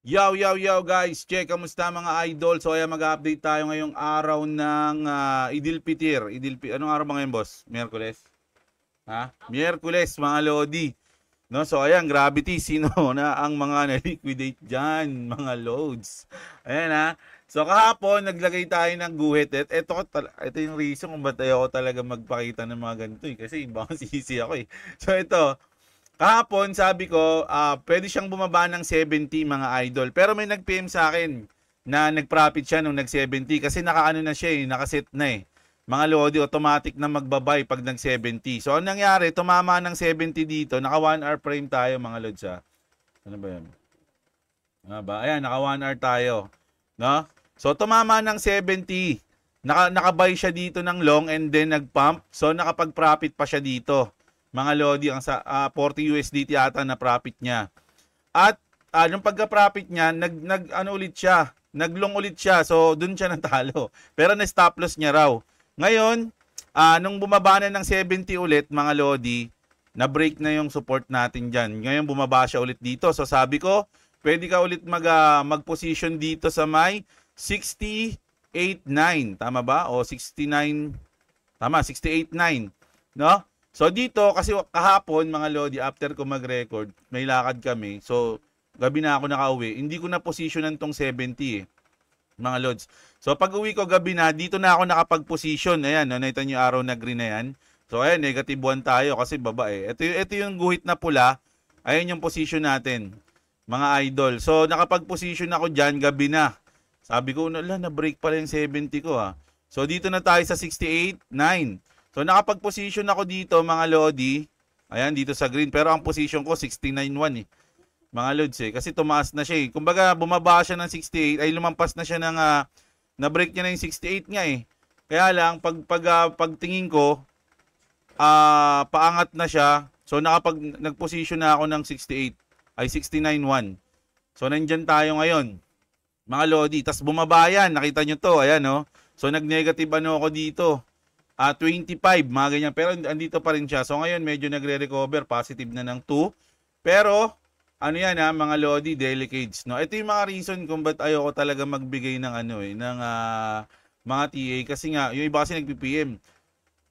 Yo, yo, yo guys! Check, kamusta mga idol? So ayan, mag-update tayo ngayong araw ng uh, Idil Pitir. Idil Pitir. Anong araw ba ngayon, boss? Miyerkules? Ha? Miyerkules, mga Lodi. No, so ayan, gravity. Sino na ang mga na-liquidate dyan? Mga loads. Ayan ha. So kahapon, naglagay tayo ng guhit. Et, eto, ito yung reason kung ba't ayaw talaga magpakita ng mga ganito eh. Kasi baka sisi ako eh. So ito, Kahapon, sabi ko, uh, pwede siyang bumaba ng 70 mga idol. Pero may nag-PM sa akin na nag-profit siya nung nag-70 kasi nakaano na siya eh, naka-set na eh. Mga lodi, automatic na magbabay pag nag-70. So, anong nangyari? Tumama ng 70 dito. Naka 1 hour frame tayo mga Lodi. ha. Ah. Ano ba yan? Ano ba? Ayan, naka 1 hour tayo. No? So, tumama ng 70. Naka, nakabay siya dito ng long and then nag-pump. So, nakapag-profit pa siya dito. Mga Lodi, ang sa, uh, ah, 40 USDT ata na profit niya. At uh, ah, yung pagka-profit niya, nag, nag ano ulit siya, naglong ulit siya. So, doon siya natalo. Pero na-stop loss niya raw. Ngayon, uh, nung bumaba na ng 70 ulit, mga Lodi, na-break na yung support natin diyan. Ngayon, bumaba siya ulit dito. So, sabi ko, pwede ka ulit mag, uh, mag-position dito sa may 68.9. Tama ba? O, 69. Tama, 68.9. No? So dito, kasi kahapon mga Lodi, after ko mag-record, may lakad kami. So gabi na ako nakauwi. Hindi ko na position ng tong 70 eh, mga Lods. So pag uwi ko gabi na, dito na ako nakapag-position. Ayan, no, nakita nyo araw na green na yan. So ayan, negative 1 tayo kasi baba eh. Ito, ito yung guhit na pula. Ayan yung position natin, mga idol. So nakapag-position ako dyan gabi na. Sabi ko, wala, na-break pala yung 70 ko ah. So dito na tayo sa 68, 9. So nakapag-position ako dito mga Lodi. Ayan, dito sa green. Pero ang position ko, 691 eh. Mga Lods eh. Kasi tumaas na siya eh. Kumbaga, bumaba siya ng 68. Ay, lumampas na siya ng... Uh, na-break niya na yung 68 nga eh. Kaya lang, pag, pag, uh, pagtingin ko, uh, paangat na siya. So, nakapag, nag-position na ako ng 68. Ay, 69.1. So, nandiyan tayo ngayon. Mga Lodi. tas bumaba yan. Nakita nyo to. Ayan, no? Oh. So, nag-negative ano ako dito uh, ah, 25, mga ganyan. Pero andito pa rin siya. So ngayon medyo nagre-recover, positive na ng 2. Pero ano yan ha, ah, mga Lodi, delicates, no? Ito yung mga reason kung ba't ayoko talaga magbigay ng ano eh, ng uh, mga TA kasi nga, yung iba kasi nagpi-PM.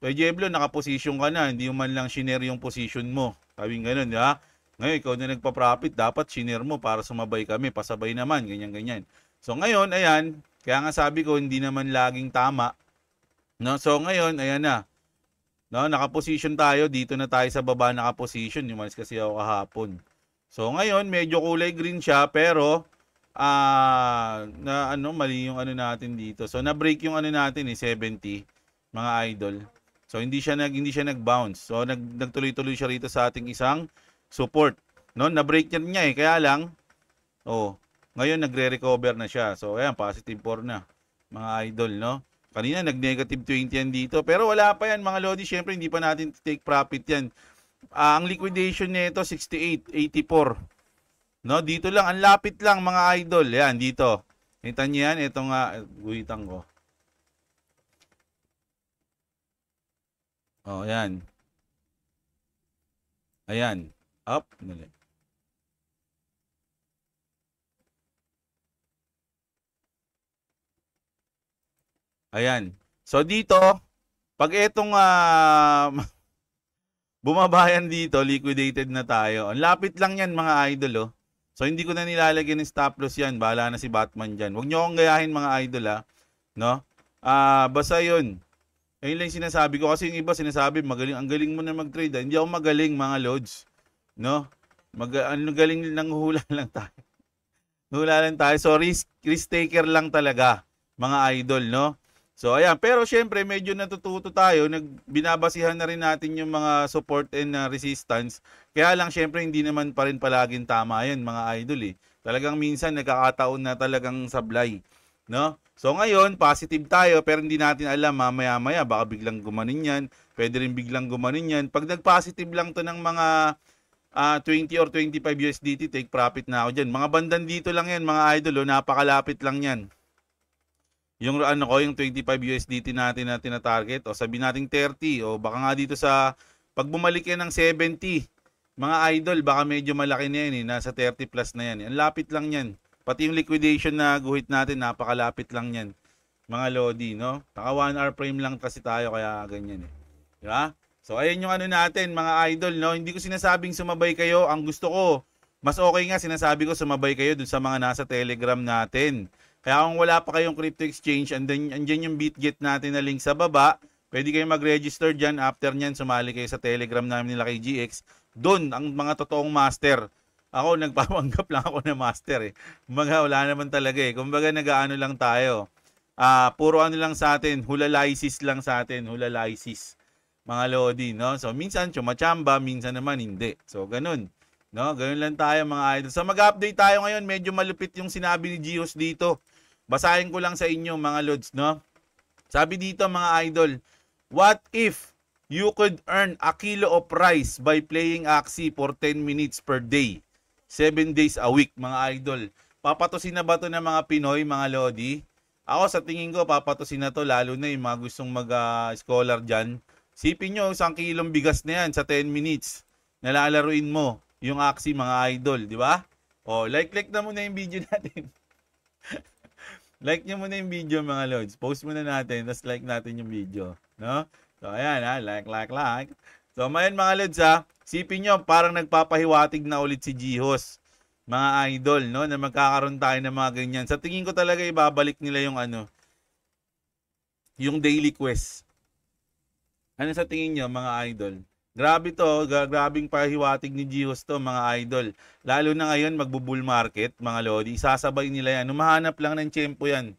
Kaya Jeblo, nakaposisyon ka na, hindi man lang shiner yung position mo. Tawing ganun, ha? Ngayon, ikaw na nagpa-profit, dapat shiner mo para sumabay kami, pasabay naman, ganyan-ganyan. So ngayon, ayan, kaya nga sabi ko, hindi naman laging tama No, so ngayon, ayan na. No, naka-position tayo dito na tayo sa baba naka nakaposition. Umalis kasi ako kahapon. So ngayon, medyo kulay green siya pero ah uh, na ano mali yung ano natin dito. So na break yung ano natin eh 70 mga idol. So hindi siya nag hindi siya nag-bounce. So nag nagtuloy-tuloy siya rito sa ating isang support. No, na break niya, niya eh kaya lang oh, ngayon nagre-recover na siya. So ayan positive 4 na mga idol no. Kanina, nag-negative 20 yan dito. Pero wala pa yan, mga Lodi. Siyempre, hindi pa natin take profit yan. Uh, ang liquidation nito, 68, 84. No, dito lang. Ang lapit lang, mga idol. Yan, dito. Kita niyo yan. Ito nga, guhitan ko. Oh, yan. Ayan. Up. Nalip. Ayan. So dito, pag itong uh, ah, bumabayan dito, liquidated na tayo. Ang lapit lang yan mga idol oh. So hindi ko na nilalagyan ng stop loss yan. Bahala na si Batman dyan. Huwag nyo akong gayahin mga idol ha. Ah. No? Ah, uh, basta yun. Ayun lang sinasabi ko. Kasi yung iba sinasabi, magaling, ang galing mo na mag-trade. Ha? Ah. Hindi ako magaling mga lods. No? Mag, ano, galing lang hula lang tayo. hula lang tayo. So risk, risk taker lang talaga mga idol, no? So ayan, pero syempre medyo natututo tayo, nagbinabasihan na rin natin yung mga support and uh, resistance. Kaya lang syempre hindi naman pa rin palaging tama yan mga idol eh. Talagang minsan nagkakataon na talagang sablay, no? So ngayon, positive tayo pero hindi natin alam mamaya-maya baka biglang gumanin yan. Pwede rin biglang gumanin yan. Pag nag-positive lang to ng mga uh, ah, 20 or 25 USDT, take profit na ako dyan. Mga bandan dito lang yan mga idol, oh, napakalapit lang yan yung ano ko, yung 25 USDT natin na tinatarget, o sabi nating 30, o baka nga dito sa, pag bumalik yan ng 70, mga idol, baka medyo malaki na yan eh, nasa 30 plus na yan. Ang lapit lang yan. Pati yung liquidation na guhit natin, napakalapit lang yan. Mga Lodi, no? Taka 1 hour frame lang kasi tayo, kaya ganyan eh. Di ba? So, ayan yung ano natin, mga idol, no? Hindi ko sinasabing sumabay kayo. Ang gusto ko, mas okay nga sinasabi ko sumabay kayo dun sa mga nasa telegram natin. Kaya kung wala pa kayong crypto exchange, andyan, andyan yung BitGet natin na link sa baba. Pwede kayong mag-register dyan. After nyan, sumali kayo sa telegram namin nila kay GX. Doon, ang mga totoong master. Ako, nagpapanggap lang ako na master eh. Mga wala naman talaga eh. Kumbaga, nag-ano lang tayo. Uh, puro ano lang sa atin, hulalysis lang sa atin, hulalysis. Mga lodi, no? So, minsan chumachamba, minsan naman hindi. So, ganun. No, ganun lang tayo mga idol. So, mag-update tayo ngayon. Medyo malupit yung sinabi ni Gios dito. Basahin ko lang sa inyo mga Lods, no? Sabi dito mga idol, what if you could earn a kilo of rice by playing Axie for 10 minutes per day? 7 days a week mga idol. Papatusin na ba to ng mga Pinoy, mga Lodi? Ako sa tingin ko, papatusin na to lalo na yung mga gustong mag-scholar uh, dyan. Sipin nyo, isang kilong bigas na yan sa 10 minutes. na lalaruin mo yung Axie mga idol, di ba? O, oh, like-like na muna yung video natin. Like nyo muna yung video mga lords. Post muna natin, tapos like natin yung video. No? So, ayan ha. Like, like, like. So, mayan mga lords ha. Sipin nyo, parang nagpapahiwatig na ulit si Jihos. Mga idol, no? Na magkakaroon tayo ng mga ganyan. Sa tingin ko talaga, ibabalik nila yung ano, yung daily quest. Ano sa tingin nyo, mga idol? Grabe to, gra- grabing pahiwatig ni Gihos to mga idol. Lalo na ngayon magbubull market mga lodi, isasabay nila yan. Humahanap lang ng tiyempo yan.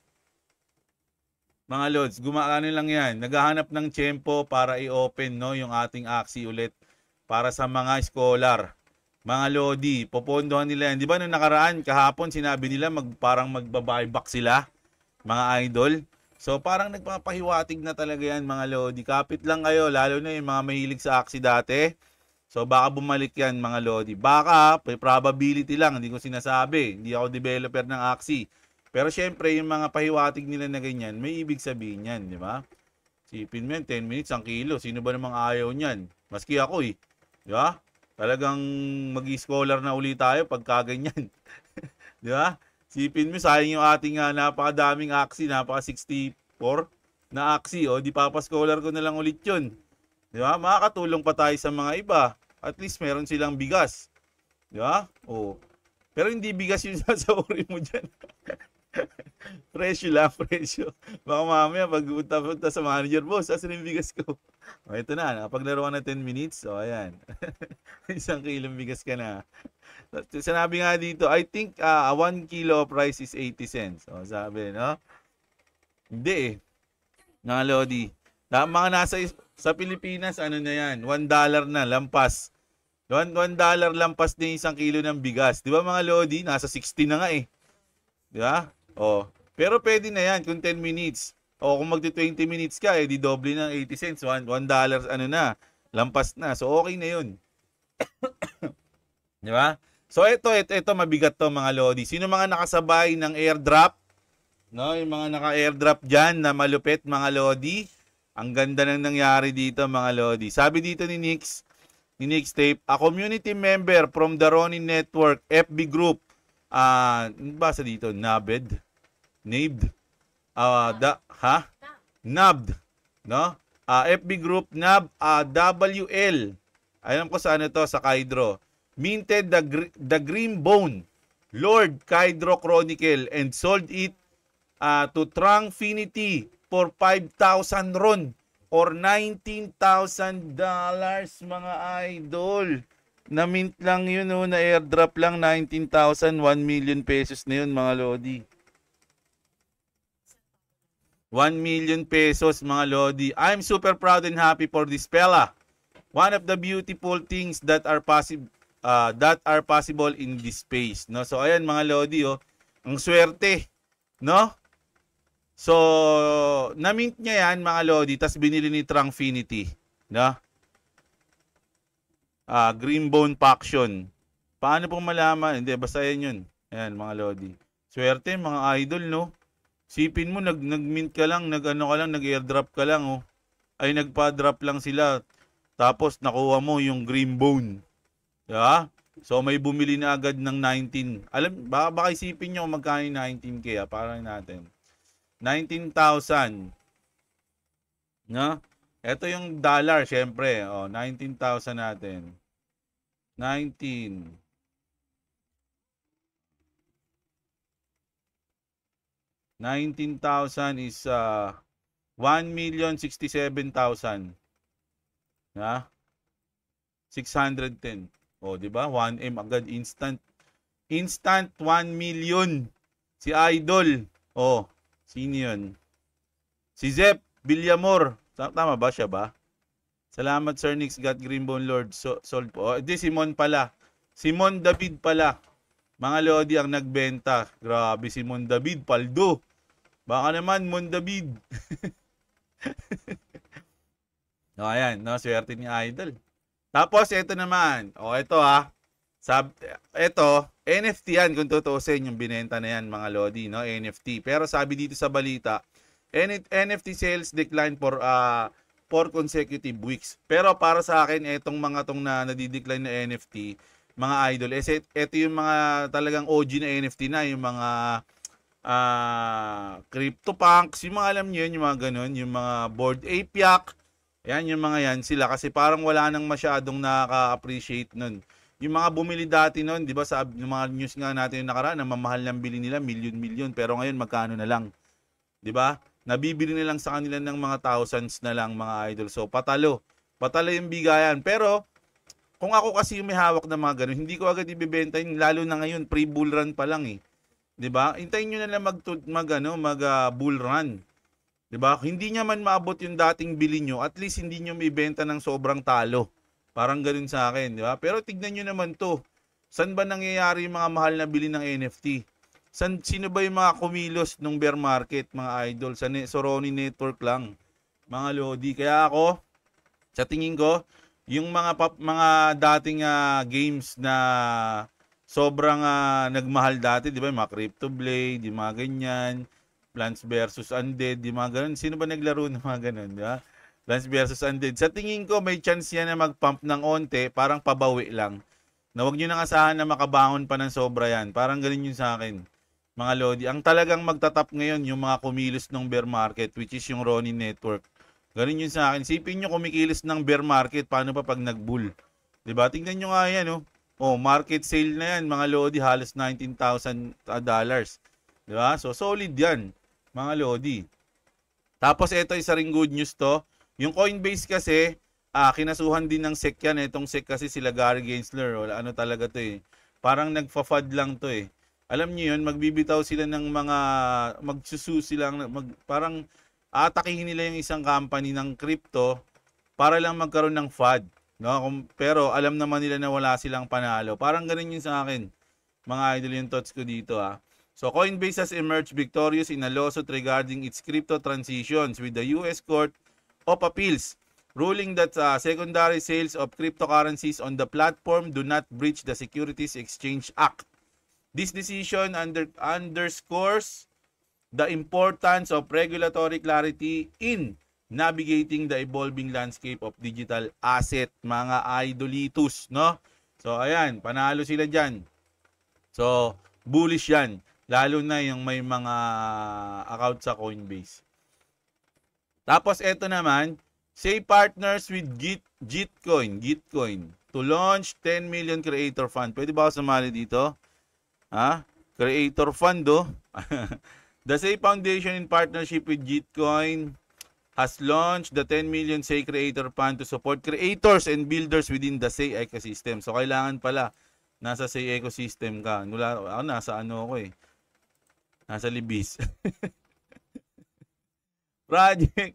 Mga lods, gumaano lang yan. Naghahanap ng tiyempo para i-open no, yung ating aksi ulit para sa mga scholar. Mga Lodi, popondohan nila yan. Di ba nung nakaraan, kahapon sinabi nila mag, parang magbabuyback sila, mga idol. So parang nagpapahiwatig na talaga yan mga Lodi. Kapit lang kayo, lalo na yung mga mahilig sa Axie dati. So baka bumalik yan mga Lodi. Baka, may probability lang, hindi ko sinasabi. Hindi ako developer ng Axie. Pero syempre, yung mga pahiwatig nila na ganyan, may ibig sabihin yan, di ba? Sipin mo yan, 10 minutes, ang kilo. Sino ba namang ayaw niyan? Maski ako eh. Di ba? Talagang mag-scholar na uli tayo pagka ganyan. di ba? Sipin mo, sayang yung ating uh, napakadaming axi, napaka-64 na axi. O, oh. di papascolar ko na lang ulit yun. Di ba? Makakatulong pa tayo sa mga iba. At least meron silang bigas. Di ba? O. Oh. Pero hindi bigas yung sasauri mo dyan. presyo lang, presyo. Baka mamaya pag punta sa manager, boss, asan yung bigas ko? O, ito na, nakapaglaro ka na 10 minutes. O, ayan. Isang kilong bigas ka na. Sinabi nga dito, I think uh, ah, 1 kilo price is 80 cents. O, sabi, no? Hindi eh. Nga, Lodi. Mga nasa sa Pilipinas, ano na yan? 1 dollar na, lampas. 1 dollar lampas din isang kilo ng bigas. Di ba mga Lodi? Nasa 60 na nga eh. Di ba? Oh, pero pwede na yan kung 10 minutes. O oh, kung magti 20 minutes ka, eh, doble ng 80 cents. 1, dollars, ano na. Lampas na. So, okay na yun. di ba? So, ito, ito, ito, mabigat to mga Lodi. Sino mga nakasabay ng airdrop? No, yung mga naka-airdrop diyan na malupit mga Lodi. Ang ganda ng nangyari dito mga Lodi. Sabi dito ni Nix, ni Nix Tape, a community member from the Ronin Network FB Group uh, ah, basa dito, nabed, nabed, uh, da, ha? Nabd, no? Uh, ah, FB Group, NAB, uh, WL. Alam ko saan ito, sa ano Kaidro. Minted the, gr- the Green Bone, Lord Kaidro Chronicle, and sold it uh, to Trangfinity for 5,000 ron or $19,000 mga idol. Na mint lang yun, no? na airdrop lang, 19,000, 1 million pesos na yun, mga Lodi. 1 million pesos, mga Lodi. I'm super proud and happy for this fella. One of the beautiful things that are possible uh, that are possible in this space, no? So ayan mga Lodi, oh, ang swerte, no? So, na-mint niya yan mga Lodi, tas binili ni Trunkfinity. No? uh, ah, Greenbone Faction. Paano po malaman? Hindi, basta yan yun. Ayan, mga Lodi. Swerte, mga idol, no? Sipin mo, nag, mint ka lang, nag-ano ka lang, nag-airdrop ka lang, oh. Ay, nagpa-drop lang sila. Tapos, nakuha mo yung green bone. Diba? So, may bumili na agad ng 19. Alam, baka, baka isipin nyo magkano yung 19K, ha? Ah. Parang natin. 19,000. Na? Ito yung dollar, syempre. O, 19,000 natin. 19. 19,000 is uh, one million sixty-seven thousand. Ha? Six O, oh, di ba? 1M agad instant. Instant 1 million. Si Idol. O, oh, sino yun? Si Zep Villamor. Tama ba siya ba? Salamat Sir Nix got Greenbone Lord. So, sold po. Oh, di Simon pala. Simon David pala. Mga Lodi ang nagbenta. Grabe si Mon David Paldo. Baka naman Mon David. no, oh, ayan, no, swerte ni Idol. Tapos ito naman. Oh, ito ha. Sab ito, NFT yan kung tutuusin yung binenta na yan mga Lodi, no? NFT. Pero sabi dito sa balita, And NFT sales declined for uh, four consecutive weeks. Pero para sa akin, itong mga tong na nadidecline na NFT, mga idol, eh, ito yung mga talagang OG na NFT na, yung mga uh, ah, CryptoPunks, yung mga alam nyo yun, yung mga ganun, yung mga board ape yak, yan yung mga yan sila kasi parang wala nang masyadong nakaka-appreciate nun. Yung mga bumili dati nun, di ba sa yung mga news nga natin yung nakaraan, ang mamahal ng bili nila, milyon-milyon, pero ngayon magkano na lang. Di ba? Nabibili na lang sa kanila ng mga thousands na lang mga idol. So patalo. Patalo yung bigayan. Pero kung ako kasi may hawak na mga ganun, hindi ko agad ibebenta yun. Lalo na ngayon, pre-bull run pa lang eh. 'Di ba? Hintayin niyo na lang mag, mag, ano, mag uh, bull run. 'Di ba? Hindi niya man maabot yung dating bili nyo, at least hindi niyo maibenta ng sobrang talo. Parang ganoon sa akin, 'di ba? Pero tignan niyo naman 'to. San ba nangyayari yung mga mahal na bili ng NFT? San, sino ba yung mga kumilos nung bear market, mga idol? Sa ne- Soroni Network lang, mga Lodi. Kaya ako, sa tingin ko, yung mga pap, mga dating uh, games na sobrang uh, nagmahal dati, di ba? Yung mga Crypto Blade, yung mga ganyan, Plants versus Undead, yung mga ganun. Sino ba naglaro ng mga ganun, di ba? Plants versus Undead. Sa tingin ko, may chance yan na mag-pump ng onte, parang pabawi lang. Na wag nyo nang asahan na makabangon pa ng sobra yan. Parang ganun yun sa akin mga Lodi. Ang talagang magtatap ngayon yung mga kumilos ng bear market which is yung Ronin Network. Ganun yun sa akin. Sipin nyo kumikilos ng bear market, paano pa pag nag-bull? Diba? Tingnan nyo nga yan, oh. Oh, market sale na yan, mga Lodi, halos $19,000. Ah, dollars. Diba? So, solid yan, mga Lodi. Tapos, ito isa ring good news to. Yung Coinbase kasi, ah, kinasuhan din ng SEC yan. Itong SEC kasi sila Gary Gensler. ano talaga to eh. Parang nagfa fad lang to eh. Alam niyo 'yon, magbibitaw sila ng mga magsusu sila mag, parang atakihin nila yung isang company ng crypto para lang magkaroon ng FUD. No? pero alam naman nila na wala silang panalo. Parang ganun yun sa akin. Mga idol yung thoughts ko dito ha. Ah. So Coinbase has emerged victorious in a lawsuit regarding its crypto transitions with the US Court of Appeals ruling that uh, secondary sales of cryptocurrencies on the platform do not breach the Securities Exchange Act. This decision under, underscores the importance of regulatory clarity in navigating the evolving landscape of digital asset, mga idolitos, no? So, ayan, panalo sila dyan. So, bullish yan. Lalo na yung may mga account sa Coinbase. Tapos, eto naman, say partners with Git, Gitcoin, Gitcoin to launch 10 million creator fund. Pwede ba ako sumali dito? ah, Creator Fund oh. the Say Foundation in partnership with Gitcoin has launched the 10 million Say Creator Fund to support creators and builders within the Say ecosystem. So kailangan pala nasa Say ecosystem ka. Nula, ako nasa ano ako eh. Nasa libis. Project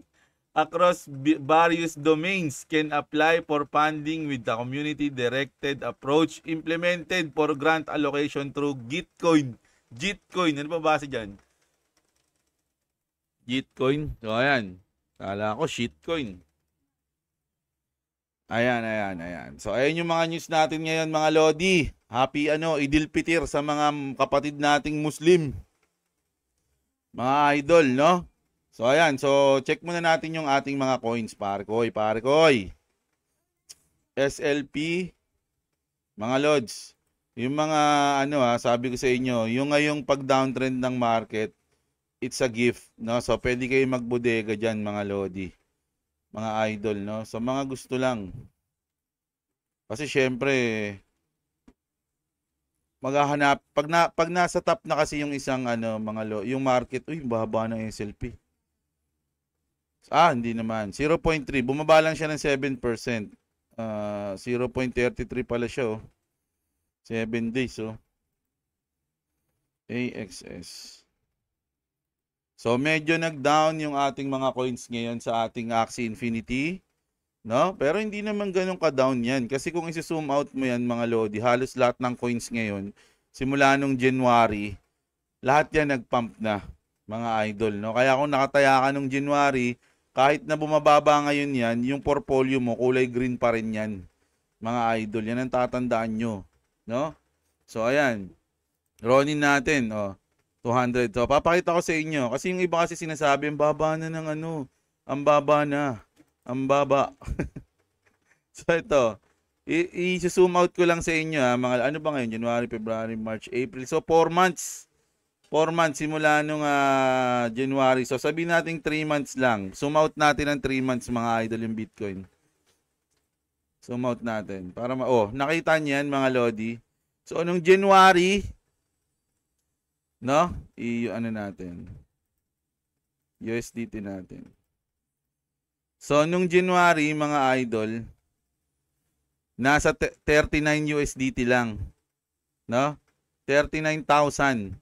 across various domains can apply for funding with the community-directed approach implemented for grant allocation through Gitcoin. Gitcoin, ano pa base dyan? Gitcoin. So, ayan. Kala ko shitcoin. Ayan, ayan, ayan. So, ayan yung mga news natin ngayon, mga Lodi. Happy, ano, Idil Pitir sa mga kapatid nating Muslim. Mga idol, no? So, ayan. So, check muna natin yung ating mga coins. Parkoy, parkoy. SLP. Mga lords. Yung mga, ano ha, ah, sabi ko sa inyo, yung ngayong pag-downtrend ng market, it's a gift. No? So, pwede kayo magbodega diyan mga lodi. Mga idol, no? So, mga gusto lang. Kasi, syempre, maghahanap pag na pag nasa top na kasi yung isang ano mga lo, yung market uy bahaba ng SLP Ah, hindi naman. 0.3. Bumaba lang siya ng 7%. Uh, 0.33 pala siya, oh. 7 days, oh. AXS. So, medyo nag-down yung ating mga coins ngayon sa ating Axie Infinity. No? Pero hindi naman ganun ka-down yan. Kasi kung isi-zoom out mo yan, mga Lodi, halos lahat ng coins ngayon, simula nung January, lahat yan nag-pump na, mga idol. No? Kaya kung nakataya ka nung January, kahit na bumababa ngayon yan, yung portfolio mo, kulay green pa rin yan. Mga idol, yan ang tatandaan nyo. No? So, ayan. Ronin natin, oh. 200. So, papakita ko sa inyo. Kasi yung iba kasi sinasabi, ang baba na ng ano. Ang baba na. Ang baba. so, ito. I-zoom out ko lang sa inyo, ha, ah, mga, ano ba ngayon? January, February, March, April. So, 4 months. 4 months simula nung uh, January. So sabi nating 3 months lang. Zoom out natin ng 3 months mga idol yung Bitcoin. Zoom out natin. Para ma oh, nakita niyan mga lodi. So nung January no, i ano natin. USDT natin. So nung January mga idol nasa 39 USDT lang. No? 39,000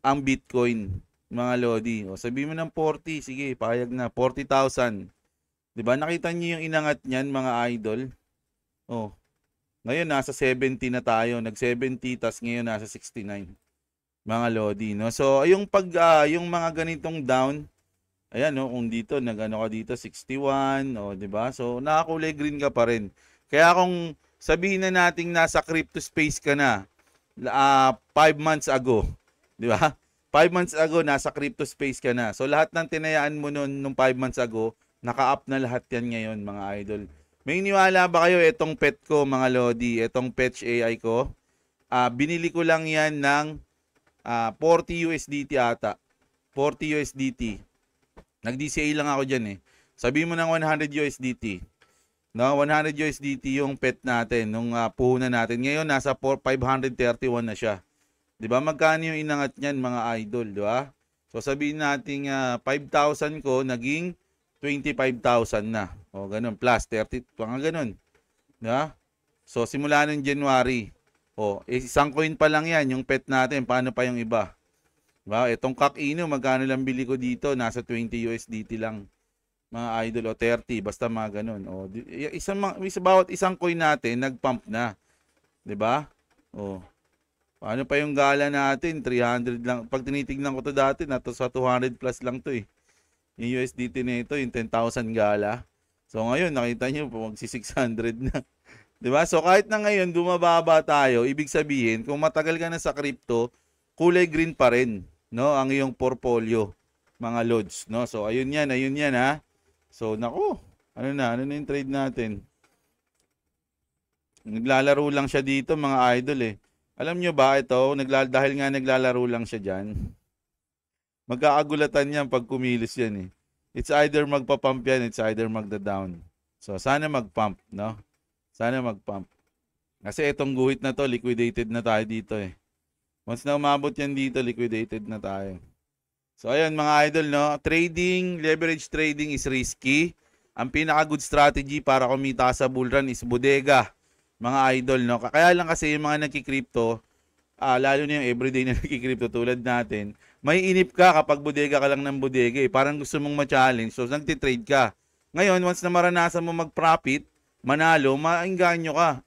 ang Bitcoin, mga Lodi. O, sabi mo ng 40, sige, payag na, 40,000. Di ba Nakita niyo yung inangat niyan, mga idol? O, ngayon nasa 70 na tayo, nag-70, tas ngayon nasa 69. Mga Lodi, no? So, yung pag, uh, yung mga ganitong down, ayan, no? Kung dito, nag-ano ka dito, 61, o, di ba So, nakakulay green ka pa rin. Kaya kung sabihin na nating nasa crypto space ka na, uh, months ago, Di ba? Five months ago, nasa crypto space ka na. So, lahat ng tinayaan mo noon nung five months ago, naka-up na lahat yan ngayon, mga idol. May niwala ba kayo itong pet ko, mga Lodi? Itong Fetch AI ko? Uh, binili ko lang yan ng uh, ah, 40 USDT ata. 40 USDT. Nag-DCA lang ako dyan eh. Sabihin mo ng 100 USDT. No, 100 USDT yung pet natin, nung uh, puhunan natin. Ngayon, nasa 4, 531 na siya. 'Di ba? Magkano yung inangat niyan mga idol, 'di ba? So sabihin nating uh, 5,000 ko naging 25,000 na. O ganun, plus 30, mga ganun. 'Di ba? So simula nung January. oh, isang coin pa lang 'yan yung pet natin, paano pa yung iba? 'Di ba? Etong kakino, magkano lang bili ko dito? Nasa 20 USDT lang mga idol o 30 basta mga ganun o isang isang, bawat isang coin natin nagpump na 'di ba? Oh. Ano pa yung gala natin? 300 lang. Pag tinitignan ko to dati, nato sa 200 plus lang to eh. Yung USDT na ito, yung 10,000 gala. So ngayon, nakita nyo, magsi 600 na. ba diba? So kahit na ngayon, bumababa tayo, ibig sabihin, kung matagal ka na sa crypto, kulay green pa rin, no? Ang iyong portfolio, mga loads, no? So ayun yan, ayun yan ha. So nako, ano na, ano na yung trade natin? Naglalaro lang siya dito, mga idol eh. Alam nyo ba ito, nagla- dahil nga naglalaro lang siya dyan, magkakagulatan yan pag kumilos yan eh. It's either magpapump yan, it's either magda-down. So sana mag-pump, no? Sana mag-pump. Kasi itong guhit na to, liquidated na tayo dito eh. Once na umabot yan dito, liquidated na tayo. So ayun mga idol, no? Trading, leverage trading is risky. Ang pinaka good strategy para kumita sa bull run is bodega mga idol, no? Kaya lang kasi yung mga nagki-crypto, uh, lalo na yung everyday na nagki-crypto tulad natin, may inip ka kapag bodega ka lang ng bodega. Eh. Parang gusto mong ma-challenge, so nagti-trade ka. Ngayon, once na maranasan mo mag-profit, manalo, mainganyo ka.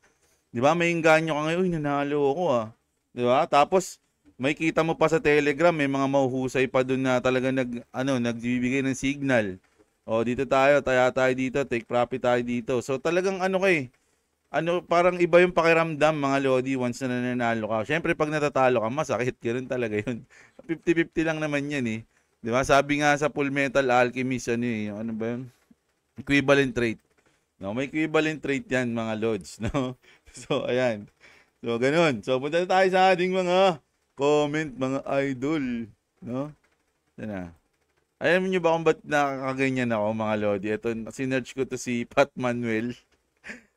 'Di ba? May inganyo ka ngayon, uy, nanalo ako ah. 'Di ba? Tapos may kita mo pa sa Telegram, may mga mahuhusay pa doon na talaga nag ano, nagbibigay ng signal. oh dito tayo, taya tayo dito, take profit tayo dito. So talagang ano kay, eh, ano, parang iba yung pakiramdam mga Lodi once na nananalo ka. Siyempre, pag natatalo ka, masakit. Ganun talaga yun. 50-50 lang naman yan eh. Di ba? Sabi nga sa Full Metal Alchemist, ano eh, ano ba yun? Equivalent rate. No, may equivalent rate yan mga Lods. No? So, ayan. So, ganun. So, punta na tayo sa ating mga comment, mga idol. No? Sana. Alam niyo ba kung ba't nakakaganyan ako mga Lodi? Ito, sinerge ko to si Pat Manuel.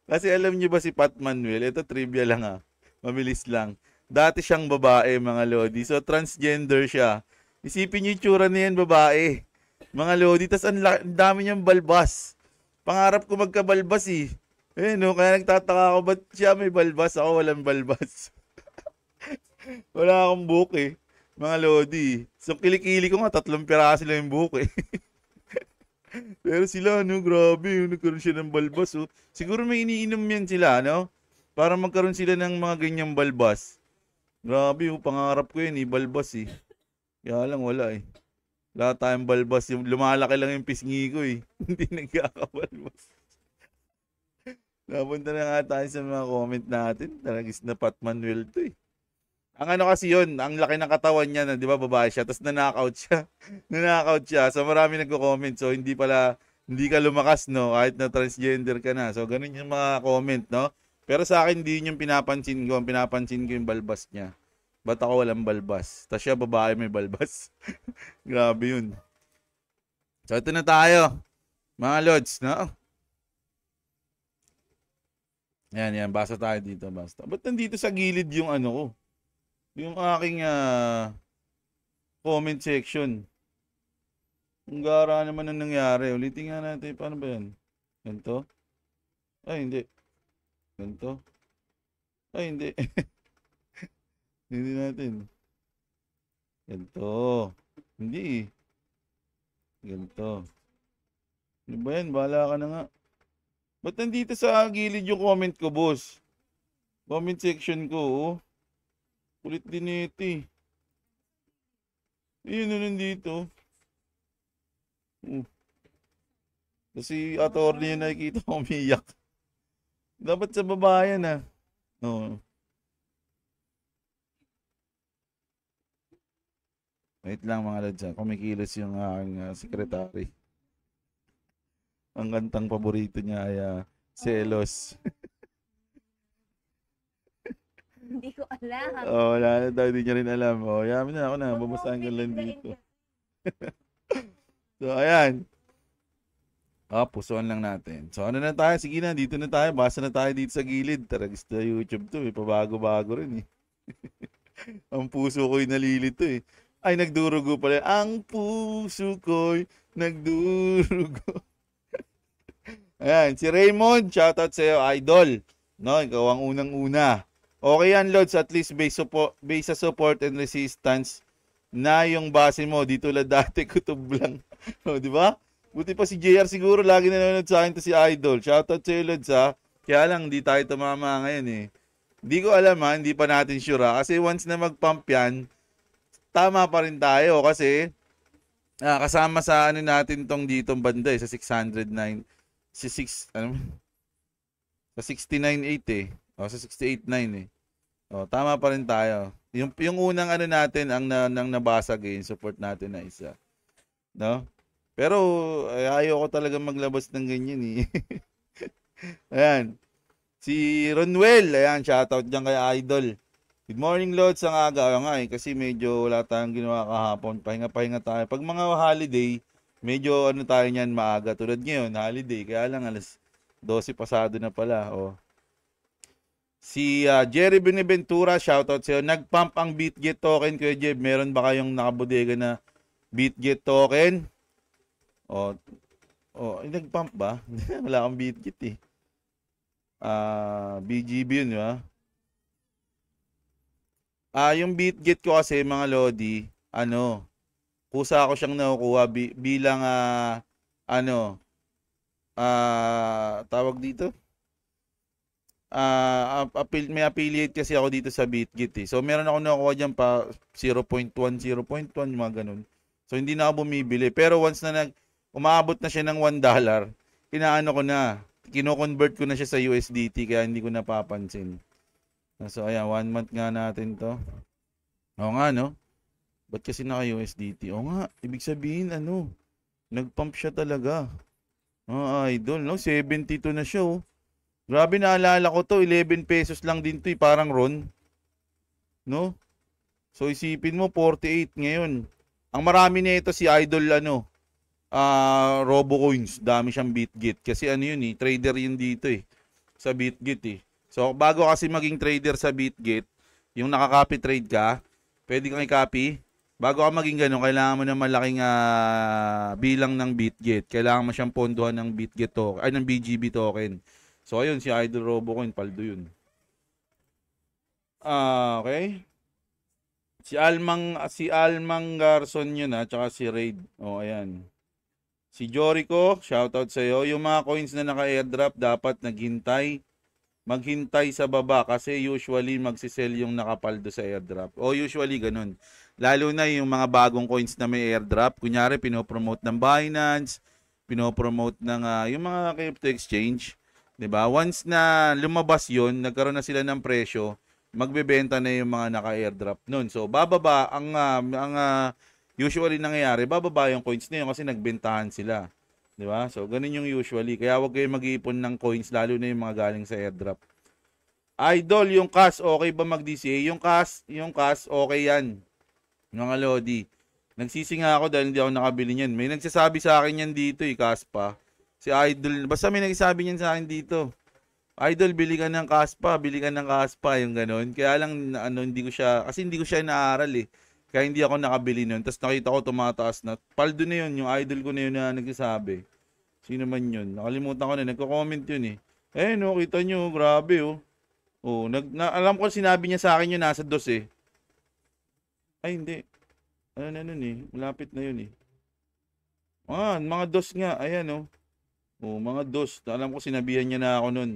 Kasi alam niyo ba si Pat Manuel, ito trivia lang ah. Mabilis lang. Dati siyang babae, mga lodi. So transgender siya. Isipin niyo yung tsura na babae. Mga lodi, tas ang dami niyang balbas. Pangarap ko magkabalbas eh. Eh no, kaya nagtataka ako ba't siya may balbas, ako walang balbas. Wala akong buhok eh. Mga lodi. So kilikili ko nga, tatlong piraso lang yung buhok eh. Pero sila, ano, grabe, yung nagkaroon siya ng balbas, oh. Siguro may iniinom yan sila, ano? Para magkaroon sila ng mga ganyang balbas. Grabe, oh, pangarap ko yan, eh, balbas, eh. Kaya lang, wala, eh. Lahat tayong balbas. Yung lumalaki lang yung pisngi ko, eh. Hindi nagkakabalbas. Napunta na nga tayo sa mga comment natin. Talagang na Pat Manuel to, eh. Ang ano kasi yun, ang laki ng katawan niya, na, di ba, babae siya, tapos na-knockout siya. na-knockout siya. So, marami nagko-comment. So, hindi pala, hindi ka lumakas, no? Kahit na transgender ka na. So, ganun yung mga comment, no? Pero sa akin, din yung pinapansin ko. Ang pinapansin ko yung balbas niya. Ba't ako walang balbas? Tapos siya, babae may balbas. Grabe yun. So, ito na tayo. Mga Lods, no? Yan, yan. Basa tayo dito, basta. Ba't nandito sa gilid yung ano ko? Oh? yung aking uh, comment section. Ang gara naman ang nangyari. Ulitin nga natin. Paano ba yan? Ganito? Ay, hindi. Ganito? Ay, hindi. hindi natin. Ganito. Hindi Ganito. Ano ba yan? Bahala ka na nga. Ba't nandito sa gilid yung comment ko, boss? Comment section ko, oh. Kulit din ito eh. Yun na nandito. Hmm. Kasi attorney yung nakikita ko umiyak. Dapat sa babayan na. Ah. Oo. No. Wait lang mga ladya. Ah. Kumikilos yung aking uh, secretary. Ang gantang paborito niya ay uh, Celos. Hindi ko alam. Oh, wala na daw, hindi niya rin alam. Oh, yamin na ako na, babasahin ko lang dito. so, ayan. Ah, pusuan lang natin. So, ano na tayo? Sige na, dito na tayo. Basa na tayo dito sa gilid. Taragis na YouTube to. May eh. pabago-bago rin eh. Ang puso ko'y nalilito eh. Ay, nagdurugo pala. Ang puso ko'y nagdurugo. Ayan, si Raymond, shoutout sa'yo, idol. No, ikaw ang unang-una. Okay yan, Lods. At least base, support, based sa support and resistance na yung base mo. Di tulad dati, kutob lang. o, di ba? Buti pa si JR siguro lagi nanonood sa akin to si Idol. Shoutout sa'yo, Lods, ha? Kaya lang, di tayo tumama ngayon, eh. Hindi ko alam, ha? Hindi pa natin sure, ha? Kasi once na mag-pump yan, tama pa rin tayo kasi ah, kasama sa ano natin tong ditong banda, eh, sa 609. Si 6, ano? Sa 69.8, eh. O, sa 68.9, eh. Oh, tama pa rin tayo. Yung yung unang ano natin ang na, nang nabasa gain support natin na isa. No? Pero ay, eh, ayoko talaga maglabas ng ganyan eh. ayan. Si Ronwell, ayan, shoutout diyan kay Idol. Good morning, Lord. Sa aga nga eh, kasi medyo wala tayong ginawa kahapon. Pahinga-pahinga tayo. Pag mga holiday, medyo ano tayo niyan maaga. Tulad ngayon, holiday. Kaya lang alas 12 pasado na pala. Oh. Si uh, Jerry Beneventura, shoutout sa'yo. Nag-pump ang BitGet token, Kuya Jeb. Meron ba kayong nakabodega na BitGet token? O, oh, oh, eh, nag-pump ba? Wala kang BitGet eh. Uh, ah, BGB yun, di ba? Ah, uh, yung BitGet ko kasi mga lodi, ano, kusa ako siyang nakukuha bi- bilang uh, ano, ah, uh, tawag dito, uh, ah, appeal, may affiliate kasi ako dito sa BitGit eh. So meron ako nakuha diyan pa 0.1, 0.1 mga ganun. So hindi na ako bumibili. Pero once na nag umaabot na siya ng 1 dollar, inaano ko na, kino-convert ko na siya sa USDT kaya hindi ko napapansin. Ah, so ayan, 1 month nga natin 'to. Oo nga no. Ba't kasi naka-USDT? Oo nga, ibig sabihin ano, nagpump siya talaga. Oh, idol, no? 72 na siya, oh. Grabe naalala ko to, 11 pesos lang din to, eh, parang ron. No? So isipin mo 48 ngayon. Ang marami nito si Idol ano, uh, ah, Robocoins, dami siyang BitGet kasi ano yun eh, trader yun dito eh sa BitGet eh. So bago kasi maging trader sa BitGet, yung nakaka-copy trade ka, pwede kang i-copy. Bago ka maging ganun, kailangan mo ng malaking uh, bilang ng BitGet. Kailangan mo siyang ponduhan ng BitGet token, ay ng BGB token. So ayun si Idol Robocoin paldo yun. Ah, uh, okay. Si Almang si Almang Garson yun ha, ah, tsaka si Raid. Oh, ayan. Si Jorico, shoutout sa iyo. Yung mga coins na naka-airdrop dapat naghintay maghintay sa baba kasi usually magsisell yung nakapaldo sa airdrop. O usually ganun. Lalo na yung mga bagong coins na may airdrop. Kunyari, pinopromote ng Binance, pinopromote ng uh, yung mga crypto exchange. 'Di ba? Once na lumabas 'yon, nagkaroon na sila ng presyo, magbebenta na yung mga naka-airdrop noon. So bababa ang uh, ang uh, usually nangyayari, bababa yung coins na yun kasi nagbentahan sila. 'Di ba? So ganun yung usually. Kaya wag kayong mag-iipon ng coins lalo na yung mga galing sa airdrop. Idol, yung cash okay ba mag-DCA? Yung cash, yung cash okay 'yan. Mga lodi. Nagsisinga ako dahil hindi ako nakabili niyan. May nagsasabi sa akin yan dito eh, cash pa. Si Idol. Basta may nagsabi niyan sa akin dito. Idol, bili ka ng kaspa, bili ka ng kaspa, yung ganun. Kaya lang, ano, hindi ko siya, kasi hindi ko siya naaral eh. Kaya hindi ako nakabili nun. Tapos nakita ko tumataas na. Paldo na yun, yung idol ko na yun na nagsasabi. Sino man yun? Nakalimutan ko na, nagko-comment yun eh. Eh no, kita nyo, grabe oh. Oh, nag, na, alam ko sinabi niya sa akin yun, nasa dos eh. Ay, hindi. Ano na nun eh, malapit na yun eh. Ah, mga dos nga, ayan oh. O, oh, mga dos. Alam ko sinabihan niya na ako nun.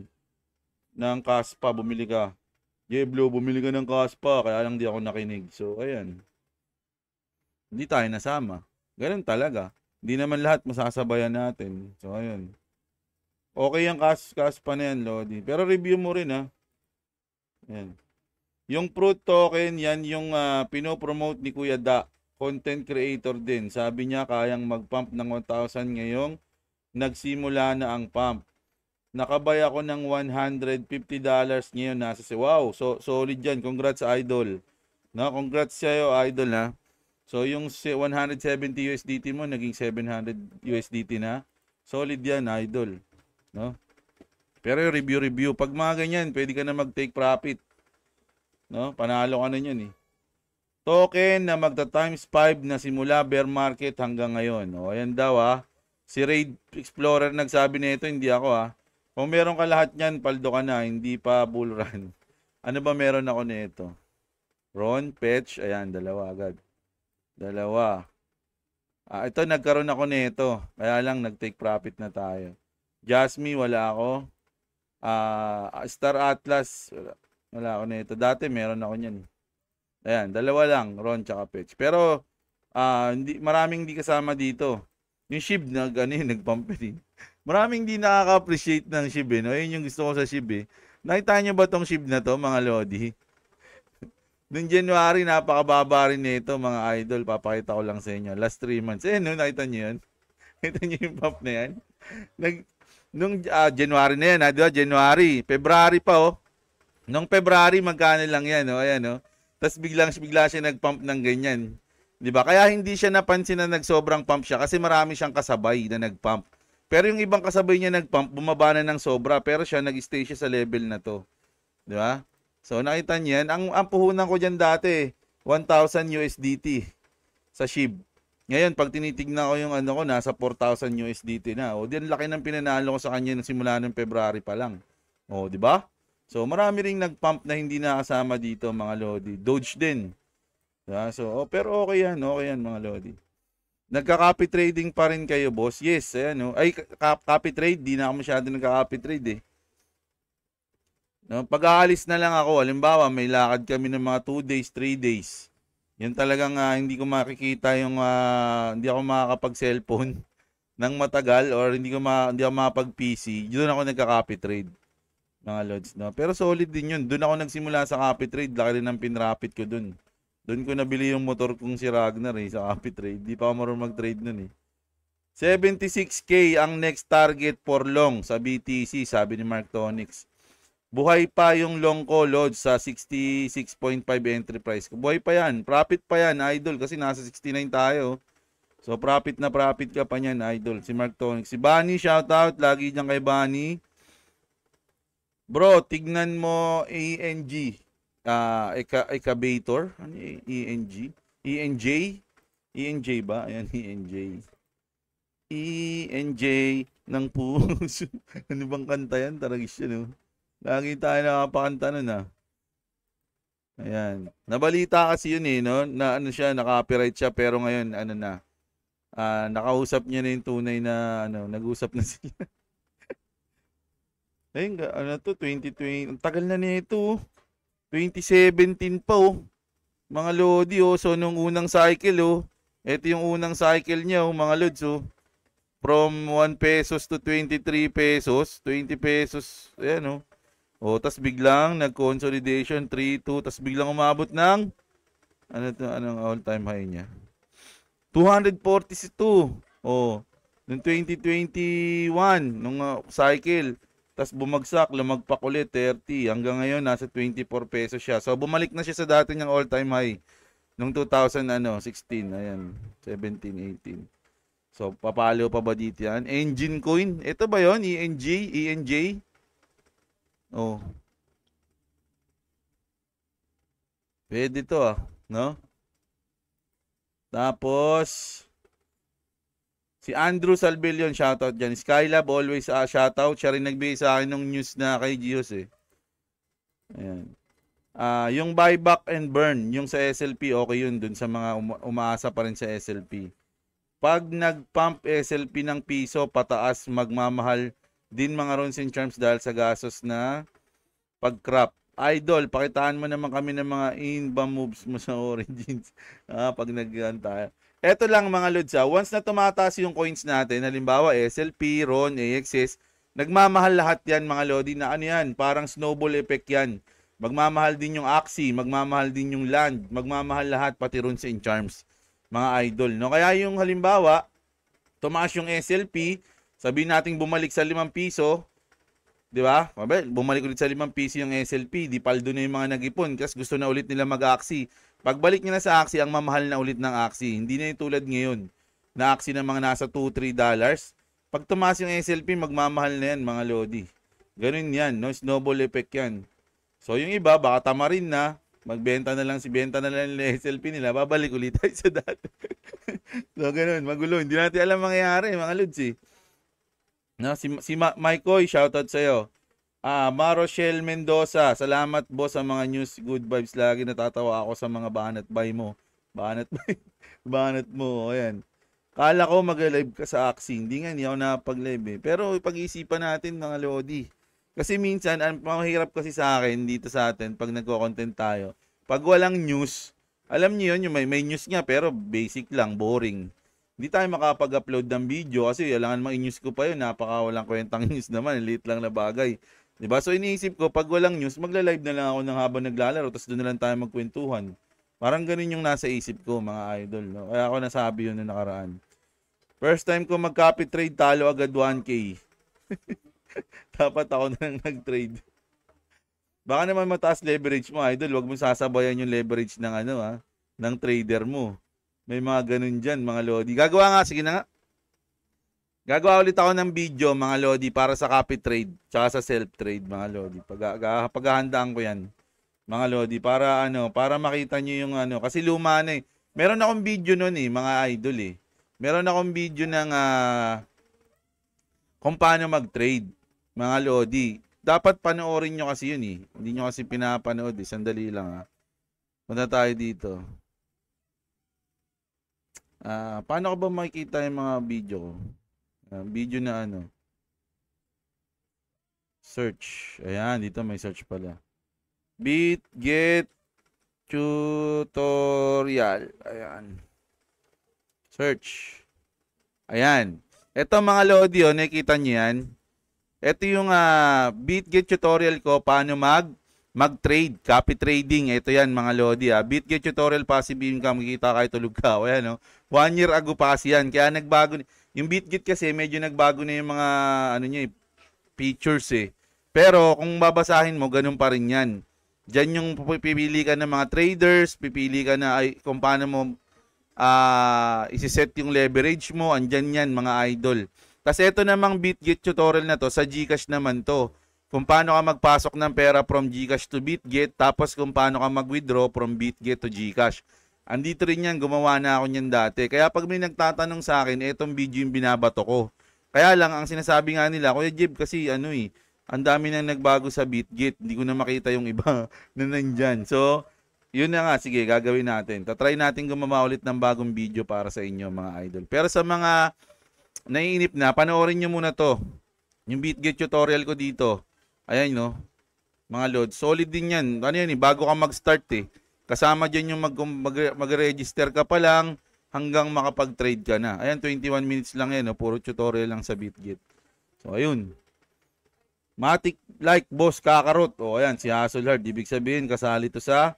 Ng kaspa, bumili ka. Jeblo, bumili ka ng kaspa. Kaya lang di ako nakinig. So, ayan. Hindi tayo nasama. Ganun talaga. Hindi naman lahat masasabayan natin. So, ayan. Okay yung kas kaspa na yan, Lodi. Pero review mo rin, ha. Ayan. Yung fruit token, yan yung uh, pinopromote ni Kuya Da. Content creator din. Sabi niya, kayang mag-pump ng 1,000 ngayong nagsimula na ang pump. Nakabay ako ng $150 dollars ngayon nasa si wow, so solid 'yan. Congrats idol. No, congrats sa iyo idol na. So yung 170 USDT mo naging 700 USDT na. Solid 'yan idol. No? Pero yung review-review, pag mga ganyan, pwede ka na mag-take profit. No? Panalo ka na yun eh. Token na magta times 5 na simula bear market hanggang ngayon. O, ayan daw ah. Si Raid Explorer nagsabi nito, na hindi ako ha. Ah. Kung meron ka lahat niyan, paldo ka na, hindi pa bull run. Ano ba meron ako nito? Ron, Petch, ayan, dalawa agad. Dalawa. Ah, ito, nagkaroon ako nito. Kaya lang, nag-take profit na tayo. Jasmine, wala ako. Ah, Star Atlas, wala, wala ako nito. Dati, meron ako niyan. Ayan, dalawa lang, Ron tsaka Petch. Pero, ah, hindi, maraming hindi kasama dito yung Shib nag, ano yun, nagpampa Maraming di nakaka-appreciate ng Shib eh, no? Yun yung gusto ko sa Shib eh. Nakita nyo ba tong Shib na to, mga Lodi? Noong January, napakababa rin nito mga idol. Papakita ko lang sa inyo. Last 3 months. Eh, no, nakita nyo yun? nakita nyo yung pump na yan? Nag, nung uh, January na yan, ha, ah, diba? January. February pa, oh. Nung February, magkano lang yan, oh. Ayan, oh. Tapos biglang bigla siya nagpump ng ganyan. 'Di ba? Kaya hindi siya napansin na nagsobrang pump siya kasi marami siyang kasabay na nagpump. Pero yung ibang kasabay niya nagpump, bumaba na ng sobra pero siya nag-stay siya sa level na 'to. 'Di ba? So nakita niyan, ang ang puhunan ko diyan dati 1,000 USDT sa SHIB. Ngayon, pag tinitingnan ko yung ano ko, nasa 4,000 USDT na. O, diyan laki ng pinanalo ko sa kanya nang simula ng February pa lang. O, di ba? So, marami ring nagpump na hindi na asama dito, mga Lodi. Doge din. Yeah, so, oh, pero okay yan, okay yan mga lodi. Nagka-copy trading pa rin kayo, boss? Yes, ayan, oh. Ay, copy trade, di na ako masyado nagka-copy trade eh. No, pag aalis na lang ako, halimbawa may lakad kami ng mga 2 days, 3 days. Yun talagang uh, hindi ko makikita yung uh, hindi ako makakapag-cellphone ng matagal or hindi ko ma, hindi ako makapag-PC. Doon ako nagka-copy trade mga lods, no. Pero solid din yun. Doon ako nagsimula sa copy trade, laki rin ng pinrapit ko doon. Doon ko nabili yung motor kong si Ragnar eh, sa Happy Trade. Di pa ako marunong mag-trade nun eh. 76K ang next target for long sa BTC, sabi ni Mark Tonix. Buhay pa yung long ko, Lodge, sa 66.5 entry price ko. Buhay pa yan. Profit pa yan, idol, kasi nasa 69 tayo. So, profit na profit ka pa niyan, idol. Si Mark Tonic. Si Bunny, shoutout. Lagi dyan kay Bunny. Bro, tignan mo ANG uh, Eka, Ekabator, ano ENG? ENJ? E ENJ ba? Ayan, ENJ. ENJ ng puso. ano bang kanta yan? Taragis yan, no? Lagi tayo nakapakanta nun, ha? Ah. Ayan. Nabalita kasi yun, eh, no? Na ano siya, naka-copyright siya, pero ngayon, ano na, uh, nakausap niya na yung tunay na, ano, nag-usap na sila. Ayun, ano to, 2020, ang tagal na nito, 2017 pa oh. Mga Lodi oh. So nung unang cycle oh. Ito yung unang cycle niya oh mga Lods oh. From 1 pesos to 23 pesos. 20 pesos. Ayan oh. Oh, tas biglang nag-consolidation 3-2. Tas biglang umabot ng ano to, anong all-time high niya? 242. Oh, noong 2021, nung uh, cycle. Tapos bumagsak, lumagpak ulit, 30. Hanggang ngayon, nasa 24 pesos siya. So, bumalik na siya sa dati niyang all-time high. Nung 2000, ano, 16. Ayan, 17, 18. So, papalo pa ba dito yan? Engine coin. Ito ba yon ENG? ENJ? Oh. Pwede to ah. No? Tapos, Si Andrew Salbillion, shoutout dyan. Skylab, always uh, shoutout. Siya rin nagbigay sa akin ng news na kay Gios eh. Ayan. Uh, yung buyback and burn, yung sa SLP, okay yun dun sa mga um- umaasa pa rin sa SLP. Pag nag-pump SLP ng piso, pataas, magmamahal din mga runes and charms dahil sa gasos na pag-crop. Idol, pakitaan mo naman kami ng mga inba moves mo sa Origins. ah, pag nag ano tayo. Eto lang mga Lodsa, ah. once na tumataas yung coins natin, halimbawa SLP, RON, AXS, nagmamahal lahat yan mga Lodi na ano yan, parang snowball effect yan. Magmamahal din yung Axie, magmamahal din yung Land, magmamahal lahat pati RON and Charms, mga idol. No? Kaya yung halimbawa, tumaas yung SLP, sabihin nating bumalik sa 5 piso, Di ba? bumalik ulit sa 5 piso yung SLP, di paldo na yung mga nag-ipon kasi gusto na ulit nila mag-axi. Pagbalik niya na sa Axie, ang mamahal na ulit ng Axie. Hindi na yung tulad ngayon na Axie na mga nasa 2-3 dollars. Pag tumaas yung SLP, magmamahal na yan mga Lodi. Ganun yan, no? snowball effect yan. So yung iba, baka tama rin na, magbenta na lang si benta na lang ng SLP nila, babalik ulit tayo sa dati. so ganun, magulo. Hindi natin alam mangyayari mga Lods eh. No, si, si Ma- Mike Coy, shoutout sa'yo. Ah, Marochelle Mendoza. Salamat boss sa mga news. Good vibes lagi. Natatawa ako sa mga banat by mo. Banat bay. banat mo. Ayan. Kala ko mag-live ka sa Axie. Hindi nga, hindi ako nakapag-live eh. Pero pag-isipan natin mga Lodi. Kasi minsan, ang mahirap kasi sa akin dito sa atin pag nagko-content tayo. Pag walang news, alam niyo yun, yung may, may news nga pero basic lang, boring hindi tayo makapag-upload ng video kasi kailangan mag-news ko pa yun. Napaka walang kwentang news naman. Late lang na bagay. 'Di ba? So iniisip ko pag walang news, magla-live na lang ako nang habang naglalaro tapos doon na lang tayo magkwentuhan. Parang ganun yung nasa isip ko, mga idol, no? Kaya ako nasabi yun na nakaraan. First time ko mag-copy trade, talo agad 1K. Dapat ako na lang nag-trade. Baka naman mataas leverage mo, idol. Huwag mo sasabayan yung leverage ng ano, ha? Ah, ng trader mo. May mga ganun dyan, mga lodi. Gagawa nga, sige na nga. Gagawa ulit ako ng video mga Lodi para sa copy trade tsaka sa self trade mga Lodi. Pag paghahandaan ko 'yan mga Lodi para ano, para makita niyo yung ano kasi luma na eh. Meron akong video noon eh mga idol eh. Meron akong video ng uh, kung paano mag-trade mga Lodi. Dapat panoorin niyo kasi yun eh. Hindi niyo kasi pinapanood eh. Sandali lang ah. Punta tayo dito. Uh, paano ko ba makikita yung mga video ko? Ah, video na ano. Search. Ayan, dito may search pala. Beat get tutorial. Ayan. Search. Ayan. Ito mga lodi, oh, nakita niyo yan. Ito yung uh, ah, BitGet tutorial ko paano mag mag-trade, copy trading. Ito yan mga lodi. Ah. BitGet tutorial passive income, makikita kayo tulog ka. Ayan, oh. One year ago pa kasi yan. Kaya nagbago. Yung BitGit kasi medyo nagbago na yung mga ano niya, eh, features eh. Pero kung babasahin mo, ganun pa rin yan. Diyan yung pipili ka ng mga traders, pipili ka na ay, kung paano mo uh, isiset yung leverage mo, andyan yan mga idol. Tapos ito namang BitGit tutorial na to, sa Gcash naman to. Kung paano ka magpasok ng pera from Gcash to BitGet, tapos kung paano ka mag-withdraw from BitGet to Gcash. Andito rin yan, gumawa na ako niyan dati. Kaya pag may nagtatanong sa akin, etong video yung binabato ko. Kaya lang, ang sinasabi nga nila, Kuya Jib, kasi ano eh, ang dami nang nagbago sa BeatGit. Hindi ko na makita yung iba na nandyan. So, yun na nga, sige, gagawin natin. Tatry natin gumawa ulit ng bagong video para sa inyo, mga idol. Pero sa mga naiinip na, panoorin nyo muna to. Yung BeatGit tutorial ko dito. Ayan, no? Mga load, solid din yan. Ano yan eh, bago ka mag-start eh Kasama dyan yung mag, um, mag, mag-register ka pa lang hanggang makapag-trade ka na. Ayan, 21 minutes lang yan. No? Puro tutorial lang sa BitGit. So, ayun. Matic like boss kakarot. O, ayan, si Hassel Hard. Ibig sabihin, kasali to sa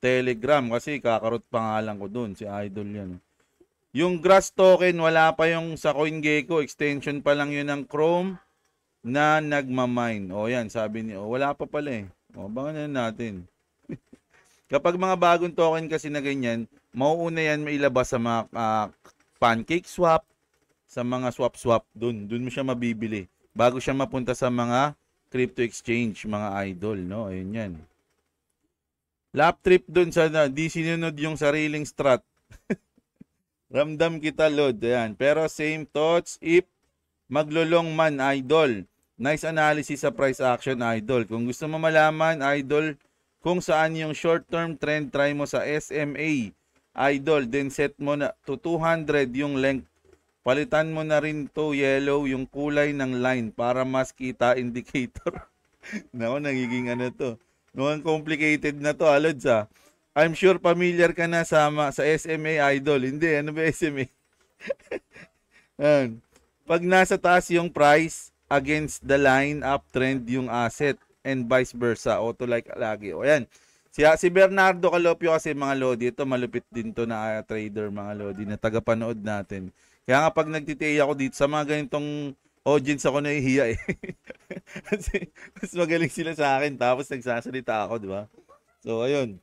Telegram kasi kakarot pangalan ko dun. Si Idol yan. Yung grass token, wala pa yung sa CoinGecko. Extension pa lang yun ng Chrome na nagmamine. O, ayan, sabi niya. o, wala pa pala eh. O, abangan na natin. Kapag mga bagong token kasi na ganyan, mauuna yan mailabas sa mga uh, pancake swap, sa mga swap-swap dun. Dun mo siya mabibili bago siya mapunta sa mga crypto exchange, mga idol, no? Ayun yan. Lap trip dun sa na, di sinunod yung sariling strat. Ramdam kita, Lod. Ayan. Pero same thoughts if maglulong man, idol. Nice analysis sa price action, idol. Kung gusto mo malaman, idol, kung saan yung short-term trend try mo sa SMA idol then set mo na to 200 yung length palitan mo na rin to yellow yung kulay ng line para mas kita indicator nako nagiging ano to mukhang complicated na to alods ha ah. I'm sure familiar ka na sa, sa SMA idol hindi ano ba SMA pag nasa taas yung price against the line uptrend yung asset and vice versa. Auto like lagi. O yan. Si, si Bernardo Calopio kasi mga Lodi, ito malupit din to na uh, trader mga Lodi na tagapanood natin. Kaya nga pag nagtitiya ako dito sa mga ganitong audience ako nahihiya eh. kasi mas magaling sila sa akin tapos nagsasalita ako, di ba? So, ayun.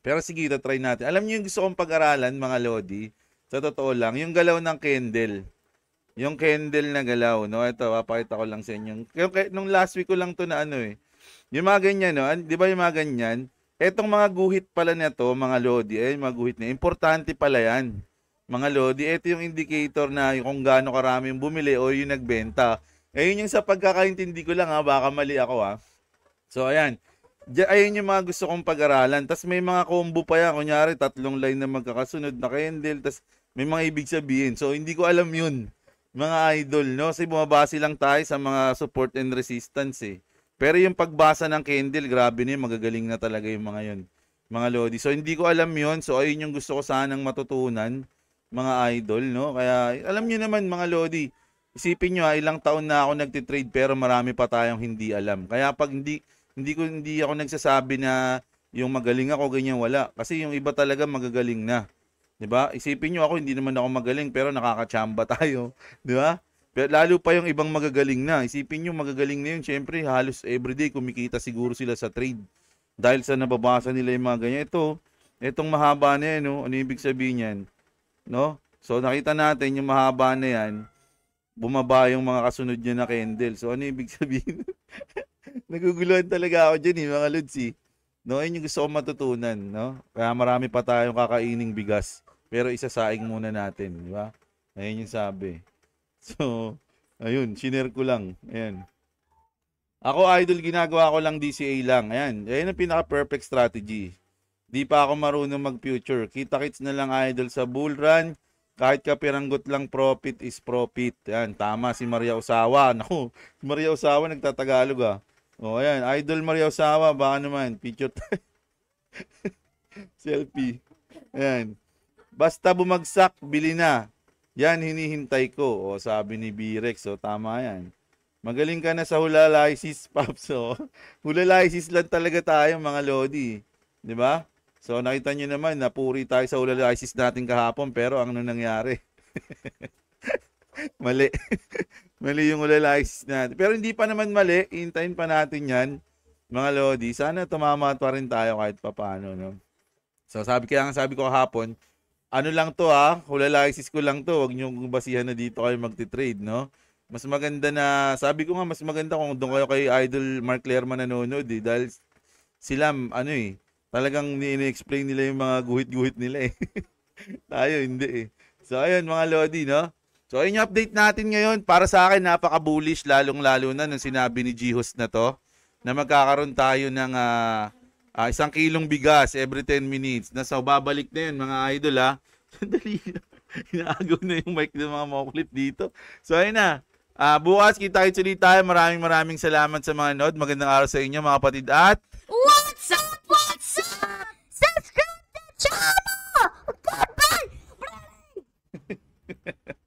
Pero sige, try natin. Alam niyo yung gusto kong pag-aralan mga Lodi, sa totoo lang, yung galaw ng candle. Yung candle na galaw, no? Ito, papakita ko lang sa inyo. Nung last week ko lang to na ano eh, yung mga ganyan, no? di ba yung mga ganyan? Etong mga guhit pala na to, mga lodi, eh, mga guhit na, importante pala yan. Mga lodi, ito yung indicator na kung gaano karami yung bumili o yung nagbenta. Ngayon yung sa pagkakaintindi ko lang ha, baka mali ako ha. So ayan, ayun yung mga gusto kong pag-aralan. Tapos may mga combo pa yan. Kunyari, tatlong line na magkakasunod na candle. Tapos may mga ibig sabihin. So hindi ko alam yun, mga idol. No? Kasi bumabase lang tayo sa mga support and resistance eh. Pero yung pagbasa ng candle, grabe na magagaling na talaga yung mga yun. Mga Lodi. So, hindi ko alam yon So, ayun yung gusto ko sanang matutunan, mga idol, no? Kaya, alam nyo naman, mga Lodi, isipin nyo ha, ilang taon na ako nagtitrade pero marami pa tayong hindi alam. Kaya pag hindi, hindi ko hindi ako nagsasabi na yung magaling ako, ganyan wala. Kasi yung iba talaga magagaling na. 'di ba? Isipin niyo ako hindi naman ako magaling pero nakakachamba tayo, 'di ba? Pero Lalo pa yung ibang magagaling na. Isipin nyo, magagaling na yun. Siyempre, halos everyday kumikita siguro sila sa trade. Dahil sa nababasa nila yung mga ganyan. Ito, itong mahaba na yan, no? ano ibig sabihin yan? No? So, nakita natin yung mahaba na yan, bumaba yung mga kasunod niya na candle. So, ano ibig sabihin? Naguguluhan talaga ako dyan, eh, mga Lods, eh. No, yun yung gusto ko matutunan, no? Kaya marami pa tayong kakaining bigas. Pero isasaing muna natin, di ba? Ayun yung sabi. So, ayun, siner ko lang. Ayan. Ako idol, ginagawa ko lang DCA lang. Ayan, ayan ang pinaka-perfect strategy. Di pa ako marunong mag-future. Kita-kits na lang idol sa bull run. Kahit kapiranggot lang, profit is profit. Ayan, tama si Maria Usawa. Naku, si Maria Usawa nagtatagalog ah. O, oh, ayan, idol Maria Usawa, baka naman, picture tayo. Selfie. Ayan. Basta bumagsak, bili na. Yan, hinihintay ko. O, sabi ni Birex. O, tama yan. Magaling ka na sa hulalysis, Pops. O, hulalysis lang talaga tayo, mga Lodi. Di ba? So, nakita nyo naman, napuri tayo sa hulalysis natin kahapon, pero ano nangyari? mali. mali yung hulalysis natin. Pero hindi pa naman mali. Hintayin pa natin yan, mga Lodi. Sana tumama pa rin tayo kahit papano, no? So, sabi kaya ang sabi ko kahapon, ano lang to ha, ah, hulalaisis ko lang to. Huwag niyong basihan na dito kayo magti-trade, no? Mas maganda na, sabi ko nga, mas maganda kung doon kayo kay Idol Mark Lerman nanonood eh. Dahil sila, ano eh, talagang ni-explain nila yung mga guhit-guhit nila eh. Tayo, hindi eh. So, ayun mga Lodi, no? So, ayun yung update natin ngayon. Para sa akin, napaka-bullish, lalong-lalo na nung sinabi ni Jihos na to, na magkakaroon tayo ng... Uh, Uh, isang kilong bigas every 10 minutes. Nasa babalik na yun, mga idol, ha? Ah. Sandali lang. Inaagaw na yung mic ng mga makulit dito. So, ayun na. Uh, bukas kita ulit ulit tayo. Maraming maraming salamat sa mga nod. Magandang araw sa inyo, mga kapatid. At... What's up? What's up? Subscribe to channel! Goodbye!